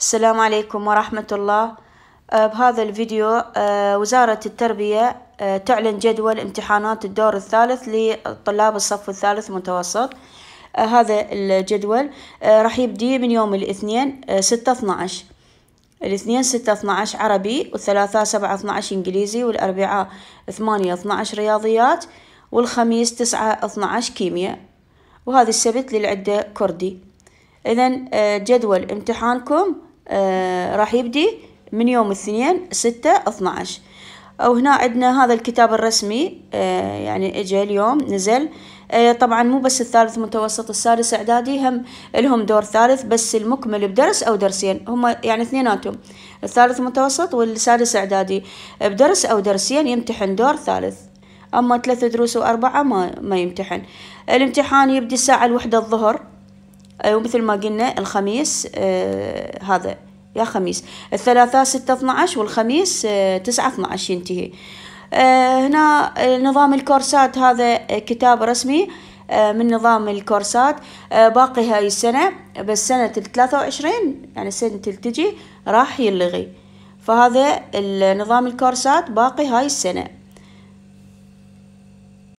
السلام عليكم ورحمة الله أه، بهذا الفيديو أه، وزارة التربية أه، تعلن جدول امتحانات الدور الثالث لطلاب الصف الثالث متوسط هذا الجدول راح يبدي من يوم الاثنين ستة اثناعش الاثنين ستة اثناعش عربي والثلاثاء سبعة اثناعش انجليزي والاربعاء ثمانية اثناعش رياضيات والخميس تسعة اثناعش كيمياء وهذا السبت للعدة كردي اذا آه، جدول امتحانكم آه، راح يبدي من يوم الاثنين ستة اثناش او هنا عندنا هذا الكتاب الرسمي آه، يعني اجى اليوم نزل طبعا مو بس الثالث متوسط السادس اعدادي هم لهم دور ثالث بس المكمل بدرس او درسين هم يعني اثنيناتهم الثالث متوسط والسادس اعدادي بدرس او درسين يمتحن دور ثالث اما ثلاث دروس واربعه ما ما يمتحن الامتحان يبدي الساعه الوحدة الظهر ومثل ما قلنا الخميس آه، هذا يا خميس الثلاثاء ستة اثناعش والخميس آه، تسعة اثناعش ينتهي آه، هنا نظام الكورسات هذا كتاب رسمي من يعني نظام الكورسات باقي هاي السنة بس سنة الثلاثة وعشرين يعني سنة تلتجي راح يلغي فهذا نظام الكورسات باقي هاي السنة